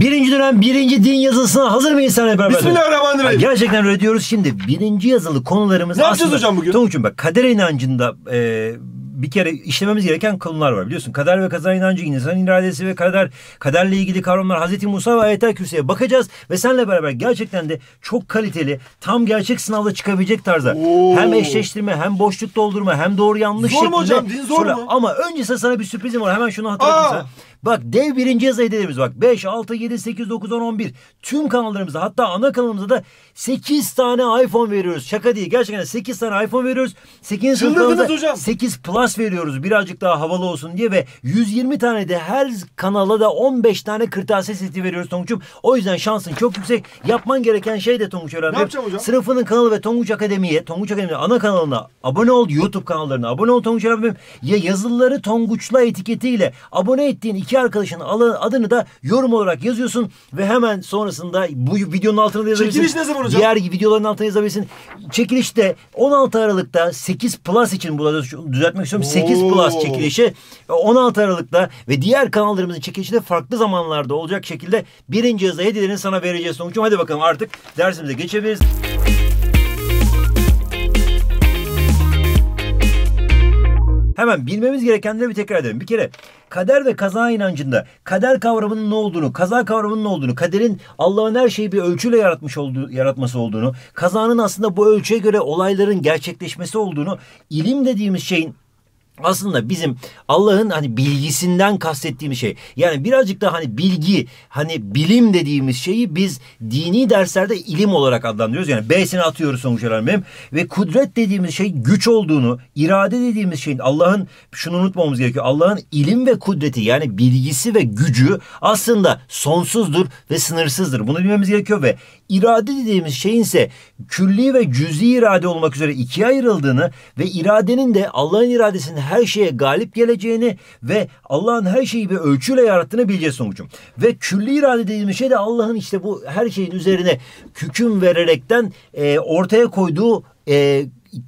Birinci dönem birinci din yazısına hazır mıyız senle beraber? Bismillahirrahmanirrahim. Yani gerçekten öyle diyoruz. Şimdi birinci yazılı konularımız ne yapacağız hocam bugün? Tonguç'um bak kader inancında e, bir kere işlememiz gereken konular var biliyorsun. Kader ve kaza inancı, insan iradesi ve kader, kaderle ilgili kavramlar Hazreti Musa ve Ayetel Kürsü'ye bakacağız ve seninle beraber gerçekten de çok kaliteli, tam gerçek sınavda çıkabilecek tarzda Oo. hem eşleştirme, hem boşluk doldurma, hem doğru yanlış zor şeklinde. Zor mu hocam? Din zor sonra, mu? Ama öncesi sana bir sürprizim var. Hemen şunu hatırlatayım sana. Bak dev birinci hız dediğimiz bak 5, 6, 7, 8, 9, 10, 11. Tüm kanallarımızda hatta ana kanalımızda da 8 tane iPhone veriyoruz. Şaka değil gerçekten 8 tane iPhone veriyoruz. 8 Çıldırdınız hocam. 8 Plus veriyoruz birazcık daha havalı olsun diye ve 120 tane de her kanala da 15 tane kırtasiye seti veriyoruz Tonguç'um. O yüzden şansın çok yüksek. Yapman gereken şey de Tonguç öğrenmek. Ne yapacağım hocam? Sınıfının kanalı ve Tonguç Akademi'ye, Tonguç Akademi'nin ana kanalına abone ol. YouTube kanallarına abone ol Tonguç öğrenmek. Ya yazıları Tonguç'la etiketiyle abone ettiğin iki iki arkadaşın adını da yorum olarak yazıyorsun ve hemen sonrasında bu videonun altına da yazabilirsin. Çekiliş ne zaman hocam? Diğer videoların altına yazabilirsin. Çekilişte 16 Aralık'ta 8 Plus için burada düzeltmek istiyorum. 8 Plus çekilişi 16 Aralık'ta ve diğer kanallarımızın çekilişi de farklı zamanlarda olacak şekilde birinci yazı hediyelerini sana vereceğiz Sonuçum. Hadi bakalım artık dersimize geçebiliriz. Hemen bilmemiz gerekenleri bir tekrar edelim. Bir kere kader ve kaza inancında kader kavramının ne olduğunu, kaza kavramının ne olduğunu, kaderin Allah'ın her şeyi bir ölçüyle yaratmış olduğu, yaratması olduğunu, kazanın aslında bu ölçüye göre olayların gerçekleşmesi olduğunu, ilim dediğimiz şeyin aslında bizim Allah'ın hani bilgisinden kastettiğimiz şey. Yani birazcık da hani bilgi, hani bilim dediğimiz şeyi biz dini derslerde ilim olarak adlandırıyoruz. Yani B'sini atıyoruz sonuç olarak benim. Ve kudret dediğimiz şey güç olduğunu, irade dediğimiz şeyin Allah'ın şunu unutmamamız gerekiyor. Allah'ın ilim ve kudreti yani bilgisi ve gücü aslında sonsuzdur ve sınırsızdır. Bunu bilmemiz gerekiyor ve irade dediğimiz şeyin ise külli ve cüzi irade olmak üzere ikiye ayrıldığını ve iradenin de Allah'ın iradesinin her şeye galip geleceğini ve Allah'ın her şeyi bir ölçüyle yarattığını bileceğiz sonucum. Ve külli irade dediğimiz şey de Allah'ın işte bu her şeyin üzerine küküm vererekten e, ortaya koyduğu e,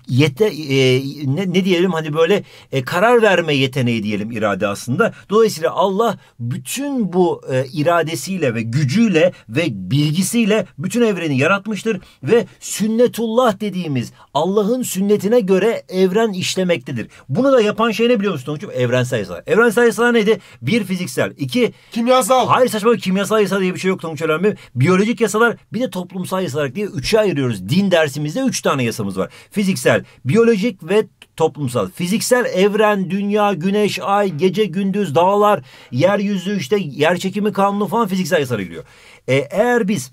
yete e, ne, ne diyelim hani böyle e, karar verme yeteneği diyelim irade aslında. Dolayısıyla Allah bütün bu e, iradesiyle ve gücüyle ve bilgisiyle bütün evreni yaratmıştır ve sünnetullah dediğimiz Allah'ın sünnetine göre evren işlemektedir. Bunu da yapan şey ne biliyor musun Tonguç'um? Evrensel yasalar. Evrensel yasalar neydi? Bir fiziksel, iki kimyasal. Hayır saçma kimyasal yasa diye bir şey yok Tonguç önemli. Biyolojik yasalar bir de toplumsal yasalar diye üçe ayırıyoruz. Din dersimizde üç tane yasamız var. Fizik fiziksel, biyolojik ve toplumsal. Fiziksel evren, dünya, güneş, ay, gece, gündüz, dağlar, yeryüzü işte yer çekimi kanunu falan fiziksel yasara giriyor. E, eğer biz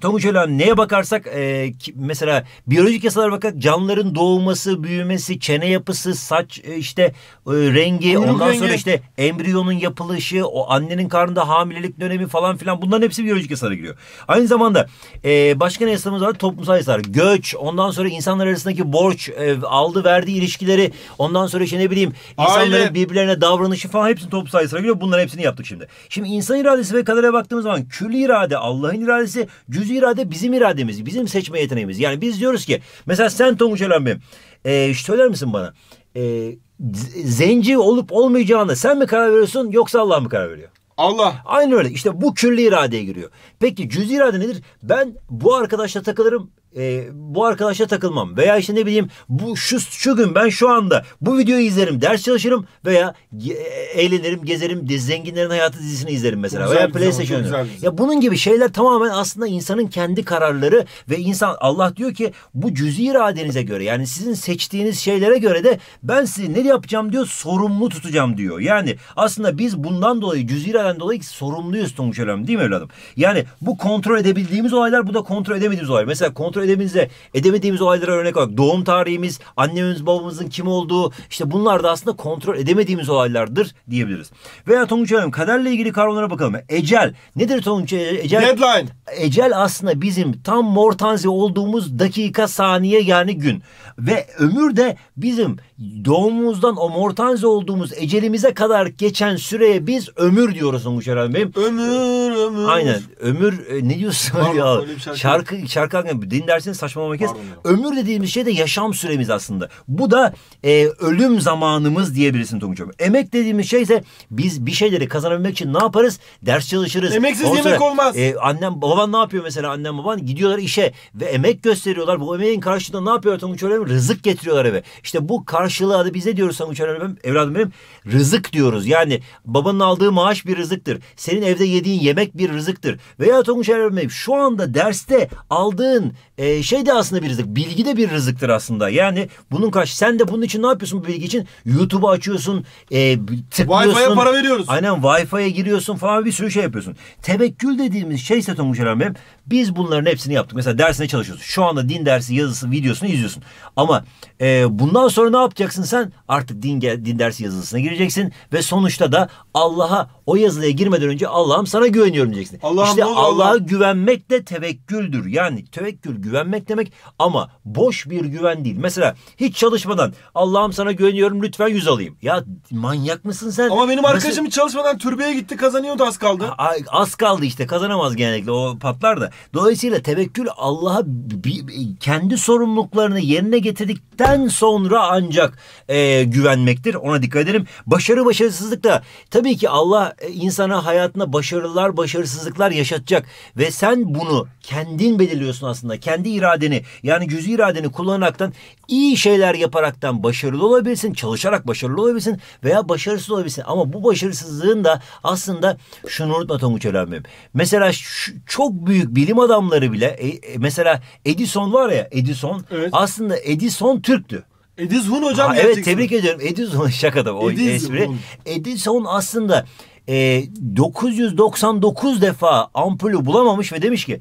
Tam şöyle hani neye bakarsak e, mesela biyolojik yasalara bakarsak canlıların doğması, büyümesi, çene yapısı, saç e, işte e, rengi Kuyruk ondan rengi. sonra işte embriyonun yapılışı, o annenin karnında hamilelik dönemi falan filan bunların hepsi biyolojik yasalara giriyor. Aynı zamanda e, başka ne yasamız var? Toplumsal yasalar. Göç, ondan sonra insanlar arasındaki borç, e, aldı verdi ilişkileri, ondan sonra işte ne bileyim insanların Aile. birbirlerine davranışı falan hepsini toplumsal yasalara giriyor. Bunların hepsini yaptık şimdi. Şimdi insan iradesi ve kadere baktığımız zaman külli irade Allah'ın iradesi, cüz irade bizim irademiz, bizim seçme yeteneğimiz. Yani biz diyoruz ki mesela sen Tonguç Elenbi e, söyler misin bana? E, zenci olup olmayacağını sen mi karar veriyorsun yoksa Allah mı karar veriyor? Allah. Aynı öyle. İşte bu külli iradeye giriyor. Peki cüz irade nedir? Ben bu arkadaşla takılırım e, bu arkadaşa takılmam veya işte ne bileyim bu şu şu gün ben şu anda bu videoyu izlerim, ders çalışırım veya eğlenirim, gezerim, dizi, zenginlerin hayatı dizisini izlerim mesela çok veya PlayStation oynadım. Ya bunun gibi şeyler tamamen aslında insanın kendi kararları ve insan Allah diyor ki bu cüzi iradenize göre yani sizin seçtiğiniz şeylere göre de ben sizi ne yapacağım diyor sorumlu tutacağım diyor. Yani aslında biz bundan dolayı cüzi iraden dolayı sorumluyuz Tonguç Ölen değil mi evladım? Yani bu kontrol edebildiğimiz olaylar bu da kontrol edemediğimiz olaylar. Mesela kontrol kontrol edemediğimizde edemediğimiz olaylara örnek olarak doğum tarihimiz, annemiz babamızın kim olduğu işte bunlar da aslında kontrol edemediğimiz olaylardır diyebiliriz. Veya Tonguç Hanım kaderle ilgili kavramlara bakalım. Ecel nedir Tonguç e, Ecel? Deadline. Ecel aslında bizim tam mortanzi olduğumuz dakika saniye yani gün. Ve ömür de bizim doğumumuzdan o mortanzi olduğumuz ecelimize kadar geçen süreye biz ömür diyoruz Tonguç Hanım benim. Ömür ömür. Aynen ömür e, ne diyorsun Var, ya? Şarkı şarkı hakkında dinle affedersiniz saçmalama kes. Ömür dediğimiz şey de yaşam süremiz aslında. Bu da e, ölüm zamanımız diyebilirsin Tonguç Ömer. Emek dediğimiz şey ise biz bir şeyleri kazanabilmek için ne yaparız? Ders çalışırız. Emeksiz Ondan yemek olmaz. E, annem baban ne yapıyor mesela annem baban? Gidiyorlar işe ve emek gösteriyorlar. Bu emeğin karşılığında ne yapıyor Tonguç Ömer? Rızık getiriyorlar eve. İşte bu karşılığı da biz ne diyoruz Tonguç Ömer? Evladım benim rızık diyoruz. Yani babanın aldığı maaş bir rızıktır. Senin evde yediğin yemek bir rızıktır. Veya Tonguç Ömer şu anda derste aldığın e, e, şey de aslında bir rızık. Bilgi de bir rızıktır aslında. Yani bunun kaç sen de bunun için ne yapıyorsun bu bilgi için? YouTube'u açıyorsun, e, tıklıyorsun. Wi-Fi'ye para veriyoruz. Aynen Wi-Fi'ye giriyorsun falan bir sürü şey yapıyorsun. Tevekkül dediğimiz şey ise Tonguç Eren Bey biz bunların hepsini yaptık. Mesela dersine çalışıyorsun. Şu anda din dersi yazısı videosunu izliyorsun. Ama e, bundan sonra ne yapacaksın sen? Artık din, din dersi yazısına gireceksin ve sonuçta da Allah'a o yazılıya girmeden önce Allah'ım sana güveniyorum diyeceksin. Allah işte Allah'a Allah güvenmek de tevekküldür. Yani tevekkül güvenmek demek ama boş bir güven değil. Mesela hiç çalışmadan Allah'ım sana güveniyorum lütfen yüz alayım. Ya manyak mısın sen? Ama benim arkadaşım Nasıl... çalışmadan türbeye gitti kazanıyordu az kaldı. az kaldı işte kazanamaz genellikle o patlar da. Dolayısıyla tevekkül Allah'a kendi sorumluluklarını yerine getirdikten sonra ancak e, güvenmektir. Ona dikkat edelim. Başarı başarısızlık da tabii ki Allah e, insana hayatına başarılar başarısızlıklar yaşatacak ve sen bunu kendin belirliyorsun aslında. Kendi iradeni yani cüz iradeni kullanaraktan iyi şeyler yaparaktan başarılı olabilirsin. Çalışarak başarılı olabilirsin veya başarısız olabilirsin. Ama bu başarısızlığın da aslında şunu unutma Tonguç Mesela şu, çok büyük bir bilim adamları bile e, e, mesela Edison var ya Edison evet. aslında Edison Türktü. Edison hocam ha, Evet tebrik ediyorum Edison şakada o Edison. espri. Edison aslında e, 999 defa ampulü bulamamış ve demiş ki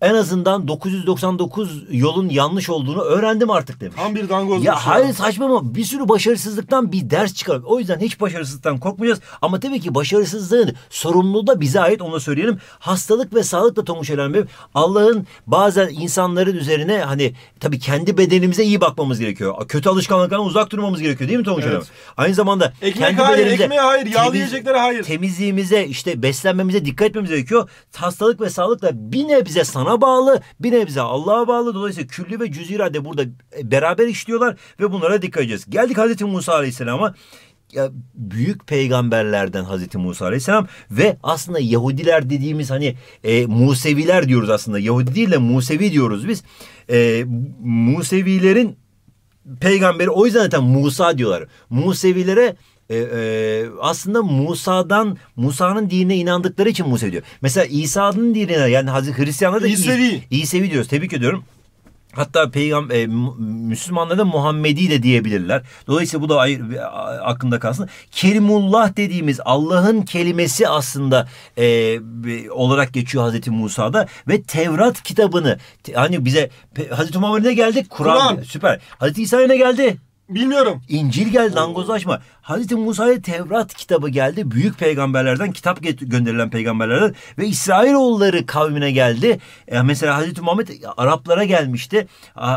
en azından 999 yolun yanlış olduğunu öğrendim artık demiş. Tam bir dangoz. Ya, hayır saçma mı? Bir sürü başarısızlıktan bir ders çıkar. O yüzden hiç başarısızlıktan korkmayacağız. Ama tabii ki başarısızlığın sorumluluğu da bize ait onu söyleyelim. Hastalık ve sağlık da Tomuş Elenbem. Allah'ın bazen insanların üzerine hani tabii kendi bedenimize iyi bakmamız gerekiyor. Kötü alışkanlıklardan uzak durmamız gerekiyor değil mi Tomuş evet. Aynı zamanda ekmek kendi hayır, bedenimize, ekmeğe hayır, yağlı temiz, yiyeceklere hayır. Temizliğimize işte beslenmemize dikkat etmemiz gerekiyor. Hastalık ve sağlık da bir nebze sana sana bağlı bir nebze Allah'a bağlı. Dolayısıyla külli ve cüz irade burada e, beraber işliyorlar ve bunlara dikkat edeceğiz. Geldik Hazreti Musa Aleyhisselam'a ya, büyük peygamberlerden Hazreti Musa Aleyhisselam ve aslında Yahudiler dediğimiz hani e, Museviler diyoruz aslında. Yahudi değil de Musevi diyoruz biz. E, Musevilerin peygamberi o yüzden zaten Musa diyorlar. Musevilere e, e, aslında Musa'dan Musa'nın dinine inandıkları için Musa diyor. Mesela İsa'nın dinine yani Hazreti Hristiyanlar da İsevi. İsevi diyoruz. Tebrik ediyorum. Hatta Peygamber e, da Muhammedi de diyebilirler. Dolayısıyla bu da ayrı, aklında kalsın. Kerimullah dediğimiz Allah'ın kelimesi aslında e, olarak geçiyor Hazreti Musa'da ve Tevrat kitabını hani bize Hazreti Muhammed'e geldik Kur'an Kur, süper. Hazreti İsa'ya ne geldi? Bilmiyorum. İncil geldi langozlaşma. Hazreti Musa'ya Tevrat kitabı geldi. Büyük peygamberlerden, kitap gönderilen peygamberlerden ve İsrailoğulları kavmine geldi. E, mesela Hazreti Muhammed Araplara gelmişti.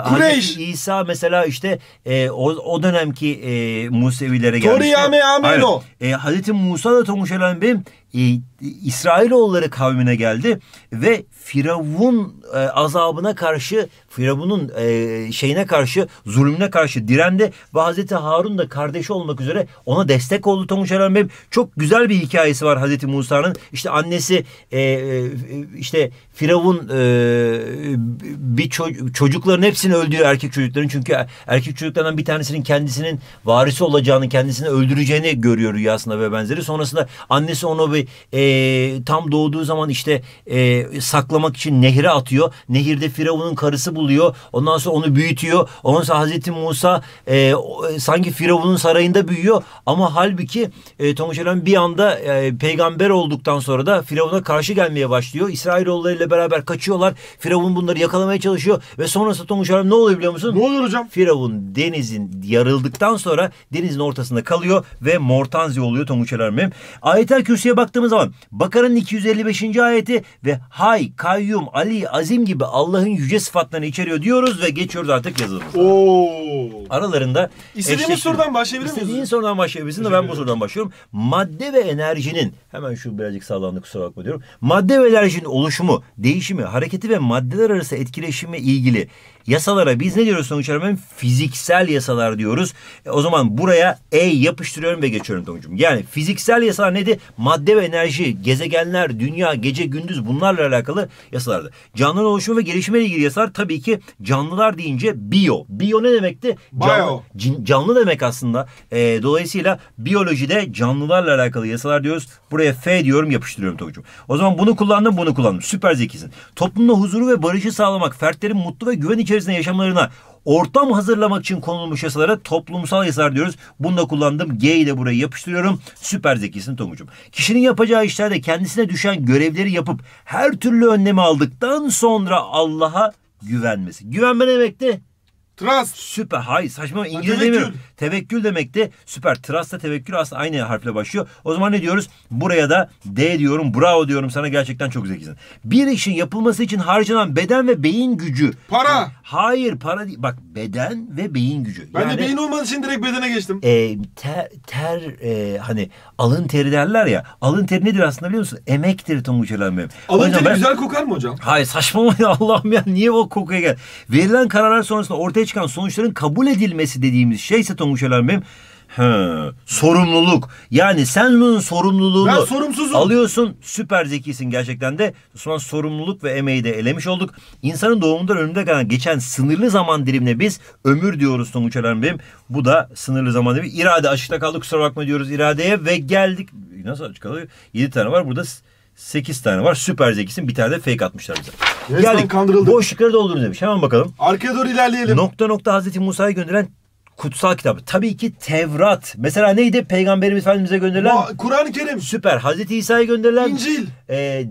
Kureyş. Hazreti İsa mesela işte e, o, o dönemki e, Musevilere gelmişti. Toriyame Amino. E, Hazreti Musa da Tomuş Elambim e, İsrailoğulları kavmine geldi ve Firavun e, azabına karşı Firavun'un e, şeyine karşı zulmüne karşı direndi ve Hazreti Harun da kardeşi olmak üzere ona destek oldu Tonguç Erhan Bey. Çok güzel bir hikayesi var Hazreti Musa'nın. İşte annesi e, e, işte Firavun e, bir ço çocukların hepsini öldürüyor erkek çocukların. Çünkü erkek çocuklardan bir tanesinin kendisinin varisi olacağını, kendisini öldüreceğini görüyor rüyasında ve benzeri. Sonrasında annesi onu bir e, tam doğduğu zaman işte e, saklamak için nehre atıyor. Nehirde Firavun'un karısı buluyor. Ondan sonra onu büyütüyor. Ondan sonra Hazreti Musa e, sanki Firavun'un sarayında büyüyor. Ama halbuki e, Tonguç Elon bir anda e, peygamber olduktan sonra da Firavun'a karşı gelmeye başlıyor. İsrailoğulları ile beraber kaçıyorlar. Firavun bunları yakalamaya çalışıyor ve sonrasında Tonguç Elon ne oluyor biliyor musun? Ne oluyor hocam? Firavun denizin yarıldıktan sonra denizin ortasında kalıyor ve Mortanzi oluyor Tonguç Elon'un. Ayetel Kürsi'ye baktığımız zaman Bakara'nın 255. ayeti ve Hay, Kayyum, Ali, Azim gibi Allah'ın yüce sıfatlarını içeriyor diyoruz ve geçiyoruz artık yazılımıza. Oo. Aralarında İstediğimiz eşleşim. sorudan başlayabilir miyiz? İstediğin sorudan başlıyor de ben bu sorudan başlıyorum. Madde ve enerjinin hemen şu birazcık sallandı kusura bakma diyorum. Madde ve enerjinin oluşumu, değişimi, hareketi ve maddeler arası etkileşimi ilgili Yasalara biz ne diyoruz sonuç Hanım? Fiziksel yasalar diyoruz. E, o zaman buraya E yapıştırıyorum ve geçiyorum Tonguç'um. Yani fiziksel yasalar neydi? Madde ve enerji, gezegenler, dünya, gece, gündüz bunlarla alakalı yasalardı. Canlı oluşumu ve gelişimiyle ilgili yasalar tabii ki canlılar deyince bio. Bio ne demekti? Canlı, Bio. canlı demek aslında. E, dolayısıyla biyolojide canlılarla alakalı yasalar diyoruz. Buraya F diyorum yapıştırıyorum Tonguç'um. O zaman bunu kullandım bunu kullandım. Süper zekisin. Toplumda huzuru ve barışı sağlamak, fertlerin mutlu ve güven içerisinde içerisinde yaşamlarına ortam hazırlamak için konulmuş yasalara toplumsal yasalar diyoruz. Bunu da kullandım. G'yi de buraya yapıştırıyorum. Süper zekisin Tonguç'um. Kişinin yapacağı işlerde kendisine düşen görevleri yapıp her türlü önlemi aldıktan sonra Allah'a güvenmesi. Güvenme demekti. Trust. Süper. Hayır saçma İngilizce demiyorum. Tevekkül demek de süper. Trust tevekkül aslında aynı harfle başlıyor. O zaman ne diyoruz? Buraya da D diyorum. Bravo diyorum sana gerçekten çok zekisin. Bir işin yapılması için harcanan beden ve beyin gücü. Para. Hayır para değil. Bak beden ve beyin gücü. Ben yani, de beyin olmadığı için direkt bedene geçtim. E, ter, ter e, hani alın teri derler ya. Alın teri nedir aslında biliyor musun? Emektir Tonguç Elan Bey. Alın teri ben... güzel kokar mı hocam? Hayır saçmalama ya Allah'ım ya niye o kokuya gel. Verilen kararlar sonrasında ortaya çıkan sonuçların kabul edilmesi dediğimiz şey ise Tonguç mükellef He, sorumluluk. Yani sen bunun sorumluluğunu ben sorumsuzum. alıyorsun. Süper zekisin gerçekten de. Sonra sorumluluk ve emeği de elemiş olduk. İnsanın doğumundan önümde kalan geçen sınırlı zaman dilimine biz ömür diyoruz Tonguç Alemim. Bu da sınırlı zaman dilimi. İrade açıkta kaldı kusura bakma diyoruz iradeye ve geldik. Nasıl açık kalıyor? 7 tane var. Burada 8 tane var. Süper zekisin. Bir tane de fake atmışlar bize. Resmen Geldik. kandırıldık. Boşlukları doldurun demiş. Hemen bakalım. Arkaya doğru ilerleyelim. Nokta nokta Hazreti Musa'yı gönderen kutsal kitabı. Tabii ki Tevrat. Mesela neydi? Peygamberimiz Efendimiz'e gönderilen... Kur'an-ı Kerim. Süper. Hazreti İsa'ya gönderilen... İncil. E, e,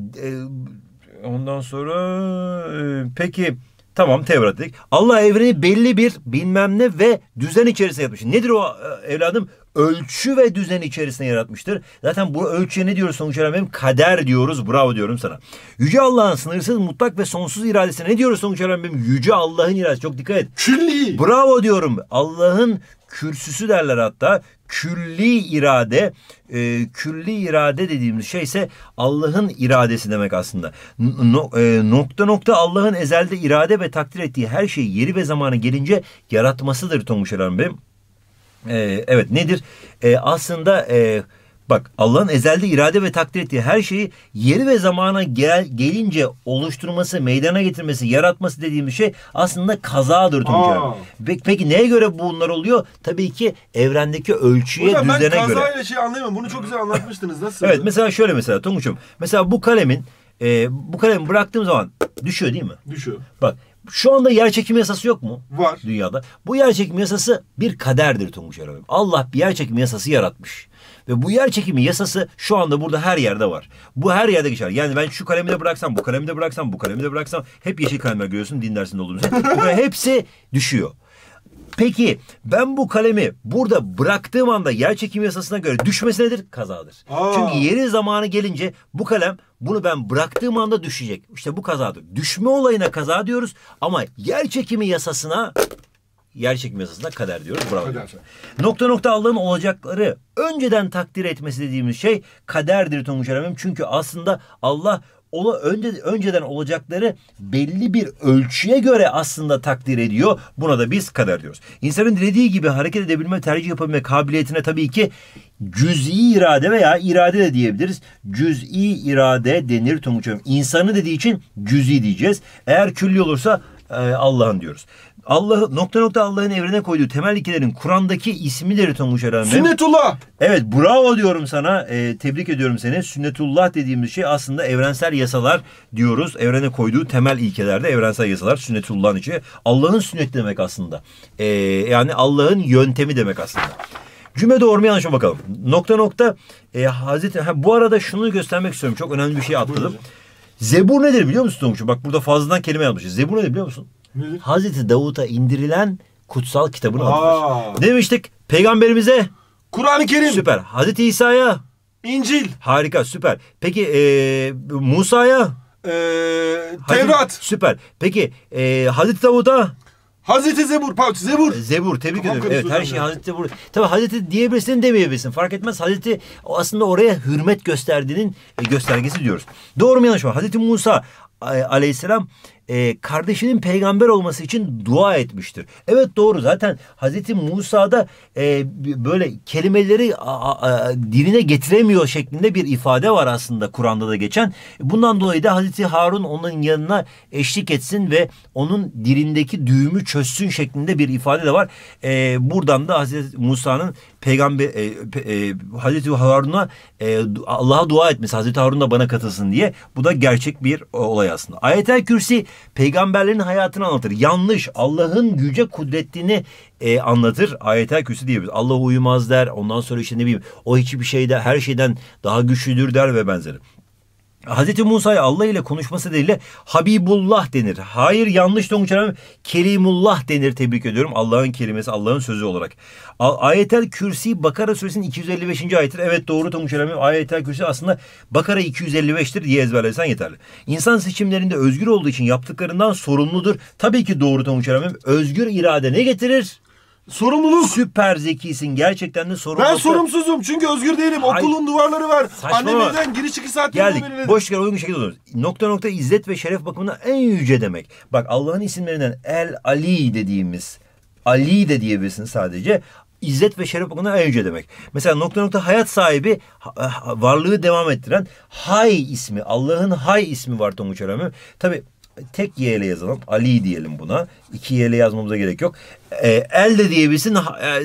ondan sonra... E, peki... Tamam Tevrat dedik. Allah evreni belli bir bilmem ne ve düzen içerisinde yapmış. Nedir o e, evladım? ölçü ve düzen içerisinde yaratmıştır. Zaten bu ölçüye ne diyoruz sonuç olarak benim Kader diyoruz. Bravo diyorum sana. Yüce Allah'ın sınırsız, mutlak ve sonsuz iradesine ne diyoruz sonuç olarak benim? Yüce Allah'ın iradesi. Çok dikkat et. Külli. Bravo diyorum. Allah'ın kürsüsü derler hatta. Külli irade, e, külli irade dediğimiz şey ise Allah'ın iradesi demek aslında. No, e, nokta nokta Allah'ın ezelde irade ve takdir ettiği her şeyi yeri ve zamanı gelince yaratmasıdır Tonguç Alem'im. Ee, evet nedir? Ee, aslında e, bak Allah'ın ezelde irade ve takdir ettiği her şeyi yeri ve zamana gel, gelince oluşturması, meydana getirmesi, yaratması dediğimiz şey aslında kazadır Tunca. Peki, peki neye göre bunlar oluyor? Tabii ki evrendeki ölçüye, Hocam, düzene göre. Hocam ben kazayla ile şey anlayamam. Bunu çok güzel anlatmıştınız. Nasıl? evet mesela şöyle mesela Tunguç'um. Mesela bu kalemin e, bu kalemi bıraktığım zaman düşüyor değil mi? Düşüyor. Bak şu anda yer çekimi yasası yok mu? Var. Dünyada. Bu yer çekimi yasası bir kaderdir Tonguç Erol. Allah bir yer çekimi yasası yaratmış. Ve bu yer çekimi yasası şu anda burada her yerde var. Bu her yerde geçer. Yani ben şu kalemi de bıraksam, bu kalemi de bıraksam, bu kalemi de bıraksam hep yeşil kalemler görüyorsun dinlersin dersinde olduğumuz. Hepsi düşüyor. Peki ben bu kalemi burada bıraktığım anda yer çekimi yasasına göre düşmesi nedir? Kazadır. Aa. Çünkü yeri zamanı gelince bu kalem bunu ben bıraktığım anda düşecek. İşte bu kazadır. Düşme olayına kaza diyoruz ama yer çekimi yasasına yer çekimi yasasına kader diyoruz. Bravo. Kader. Nokta nokta Allah'ın olacakları önceden takdir etmesi dediğimiz şey kaderdir Tonguç Çünkü aslında Allah ola, önce, önceden olacakları belli bir ölçüye göre aslında takdir ediyor. Buna da biz kader diyoruz. İnsanın dilediği gibi hareket edebilme, tercih yapabilme kabiliyetine tabii ki cüz'i irade veya irade de diyebiliriz. Cüz'i irade denir Tonguç Hocam. İnsanı dediği için cüz'i diyeceğiz. Eğer külli olursa e, Allah'ın diyoruz. Allah'ı nokta nokta Allah'ın evrene koyduğu temel ilkelerin Kur'an'daki ismidir Tonguç Erhan Sünnetullah. Evet bravo diyorum sana. E, tebrik ediyorum seni. Sünnetullah dediğimiz şey aslında evrensel yasalar diyoruz. Evrene koyduğu temel ilkelerde evrensel yasalar sünnetullah'ın içi. Allah'ın sünnet demek aslında. E, yani Allah'ın yöntemi demek aslında. Cümle doğru mu yanlış mı bakalım. Nokta nokta e, Hazreti... Ha, bu arada şunu göstermek istiyorum. Çok önemli bir şey atladım. Buyurun. Zebur nedir biliyor musun Tonguç? Bak burada fazladan kelime yazmışız. Zebur nedir biliyor musun? Nedir? Hazreti Davut'a indirilen kutsal kitabını anlatır. Demiştik peygamberimize Kur'an-ı Kerim. Süper. Hazreti İsa'ya İncil. Harika süper. Peki ee, Musa'ya ee, Tevrat. Hazreti, süper. Peki ee, Hazreti Davut'a Hazreti Zebur, pardon Zebur. E, Zebur tebrik Kafam ederim. Evet her şey Hazreti Zebur. Tabii Hazreti diyebilirsin demeyebilirsin fark etmez. Hazreti aslında oraya hürmet gösterdiğinin e, göstergesi diyoruz. Doğru mu yanlış mı? Hazreti Musa e, aleyhisselam e, kardeşinin peygamber olması için dua etmiştir. Evet doğru zaten Hazreti Musa'da e, böyle kelimeleri a, a, diline getiremiyor şeklinde bir ifade var aslında Kur'an'da da geçen. Bundan dolayı da Hazreti Harun onun yanına eşlik etsin ve onun dilindeki düğümü çözsün şeklinde bir ifade de var. E, buradan da Hazreti Musa'nın peygamber e, e, Hazreti Harun'a e, Allah'a dua etmesi Hazreti Harun da bana katılsın diye bu da gerçek bir olay aslında. Ayetel Kürsi peygamberlerin hayatını anlatır. Yanlış Allah'ın güce kudretini e, anlatır. Ayetel Kürsi diyebiliriz. Allah uyumaz der. Ondan sonra işte ne bileyim o hiçbir şeyde her şeyden daha güçlüdür der ve benzeri. Hazreti Musa'ya Allah ile konuşması nedeniyle Habibullah denir. Hayır yanlış Tonguç Hanım Kerimullah denir tebrik ediyorum. Allah'ın kelimesi Allah'ın sözü olarak. Ayetel Kürsi Bakara suresinin 255. ayetidir. Evet doğru Tonguç Hanım Ayetel Kürsi aslında Bakara 255'tir diye ezberlesen yeterli. İnsan seçimlerinde özgür olduğu için yaptıklarından sorumludur. Tabii ki doğru Tonguç Hanım özgür irade ne getirir? Sorumluluk. Süper zekisin. Gerçekten de sorumluluk. Ben sorumsuzum. Çünkü özgür değilim. Hayır. Okulun duvarları var. Saçmalama. Annemden giriş çıkış saatlerini Geldik. belirledim. Boş ver uygun şekilde olur. Nokta nokta izzet ve şeref bakımından en yüce demek. Bak Allah'ın isimlerinden El Ali dediğimiz Ali de diyebilirsin sadece. İzzet ve şeref bakımından en yüce demek. Mesela nokta nokta hayat sahibi varlığı devam ettiren Hay ismi. Allah'ın Hay ismi var Tonguç Tabi tek Y ile yazalım. Ali diyelim buna. İki Y ile yazmamıza gerek yok. E, el de diyebilsin, e,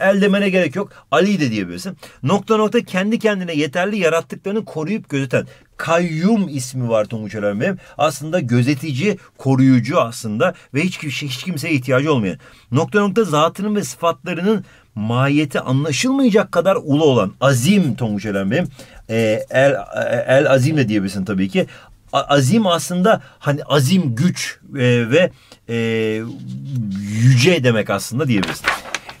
el demene gerek yok. Ali de diyebilsin Nokta nokta kendi kendine yeterli yarattıklarını koruyup gözeten. Kayyum ismi var Tonguç Ölen Aslında gözetici, koruyucu aslında ve hiç, hiç kimseye ihtiyacı olmayan. Nokta nokta zatının ve sıfatlarının mahiyeti anlaşılmayacak kadar ulu olan azim Tonguç Ölen benim. E, el, e, el azim de diyebilirsin tabii ki. Azim aslında hani azim güç e, ve e, yüce demek aslında diyebiliriz.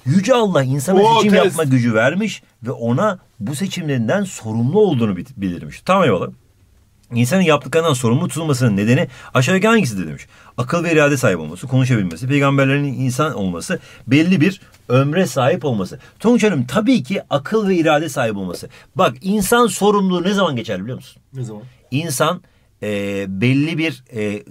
Yüce Allah insana Oo, seçim test. yapma gücü vermiş ve ona bu seçimlerinden sorumlu olduğunu bildirmiş. Tamam eyvallah. İnsanın yaptıklarından sorumlu tutulmasının nedeni aşağıdaki hangisidir demiş. Akıl ve irade sahibi olması, konuşabilmesi, peygamberlerin insan olması, belli bir ömre sahip olması. Tonguç Hanım tabii ki akıl ve irade sahibi olması. Bak insan sorumluluğu ne zaman geçer biliyor musun? Ne zaman? İnsan e, belli bir e,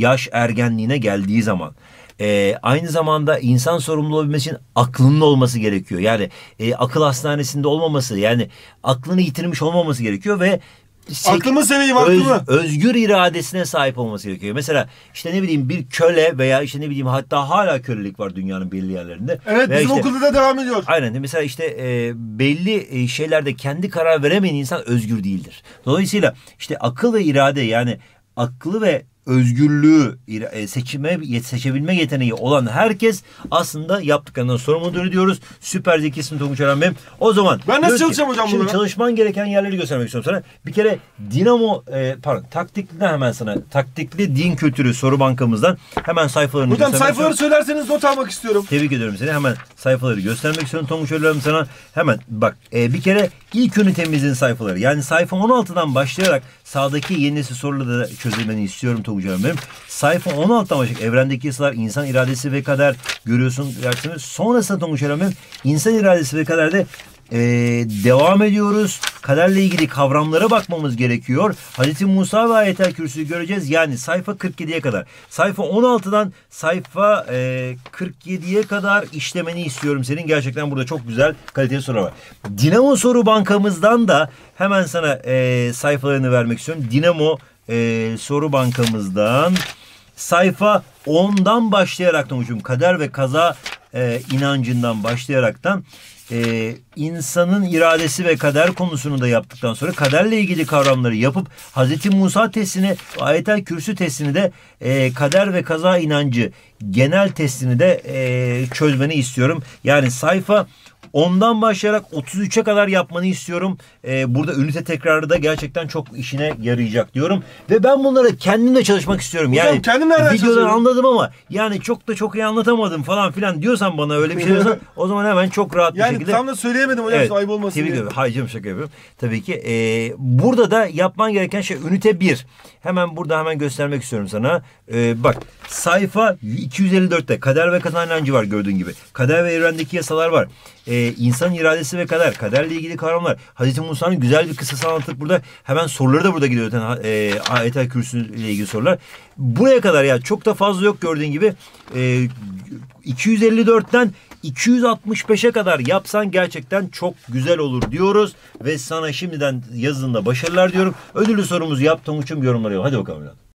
yaş ergenliğine geldiği zaman e, aynı zamanda insan sorumlu olabilmesi için aklının olması gerekiyor. Yani e, akıl hastanesinde olmaması yani aklını yitirmiş olmaması gerekiyor ve aklımı seveyim aklımı. Öz, özgür iradesine sahip olması gerekiyor. Mesela işte ne bileyim bir köle veya işte ne bileyim hatta hala kölelik var dünyanın belli yerlerinde. Evet veya bizim işte, okulda da devam ediyor. Aynen mesela işte e, belli e, şeylerde kendi karar veremeyen insan özgür değildir. Dolayısıyla işte akıl ve irade yani aklı ve özgürlüğü, e, seçime seçebilme yeteneği olan herkes aslında yaptıklarından sorumludur diyoruz. Süper zekisin Tonguç Eren O zaman ben nasıl çalışacağım hocam şimdi bunu? çalışman gereken yerleri göstermek istiyorum sana. Bir kere dinamo e, pardon taktikli hemen sana taktikli din kültürü soru bankamızdan hemen sayfalarını Hocam sayfaları istiyorum. söylerseniz not almak istiyorum. Tebrik ediyorum seni. Hemen sayfaları göstermek istiyorum Tonguç Eren sana. Hemen bak e, bir kere ilk ünitemizin sayfaları yani sayfa 16'dan başlayarak sağdaki yenisi soruları da çözülmeni istiyorum Tonguç uyacağım benim. Sayfa 16 ama evrendeki yasalar insan iradesi ve kader görüyorsun dersimiz. Sonrasında Tonguç Eren'in insan iradesi ve kaderde e, ee, devam ediyoruz. Kaderle ilgili kavramlara bakmamız gerekiyor. Hazreti Musa ve Ayetel Kürsü'yü göreceğiz. Yani sayfa 47'ye kadar. Sayfa 16'dan sayfa e, 47'ye kadar işlemeni istiyorum senin. Gerçekten burada çok güzel kaliteli soru var. Dinamo soru bankamızdan da hemen sana e, sayfalarını vermek istiyorum. Dinamo e, soru bankamızdan sayfa 10'dan başlayaraktan hocam kader ve kaza e, inancından başlayaraktan e, insanın iradesi ve kader konusunu da yaptıktan sonra kaderle ilgili kavramları yapıp Hz. Musa testini, ayetel kürsü testini de e, kader ve kaza inancı genel testini de e, çözmeni istiyorum. Yani sayfa Ondan başlayarak 33'e kadar yapmanı istiyorum. Ee, burada ünite tekrarı da gerçekten çok işine yarayacak diyorum. Ve ben bunları kendimle çalışmak istiyorum. Hocam, yani kendim nereden videodan anladım ama yani çok da çok iyi anlatamadım falan filan diyorsan bana öyle bir şey diyorsan o zaman hemen çok rahat yani bir şekilde. Yani tam da söyleyemedim hocam evet, ayıp olmasın diye. Hayır canım şaka yapıyorum. Tabii ki. Ee, burada da yapman gereken şey ünite 1. Hemen burada hemen göstermek istiyorum sana. Ee, bak sayfa 254'te kader ve kaza inancı var gördüğün gibi. Kader ve evrendeki yasalar var. Ee, insan iradesi ve kader. Kaderle ilgili kavramlar. Hazreti Musa'nın güzel bir kısası anlattık burada hemen soruları da burada gidiyor yani E, Ayetel Kürsü ile ilgili sorular. Buraya kadar ya çok da fazla yok gördüğün gibi. E, 254'ten 265'e kadar yapsan gerçekten çok güzel olur diyoruz. Ve sana şimdiden yazında başarılar diyorum. Ödüllü sorumuz yap Tonguç'um yorumları yap. Hadi bakalım.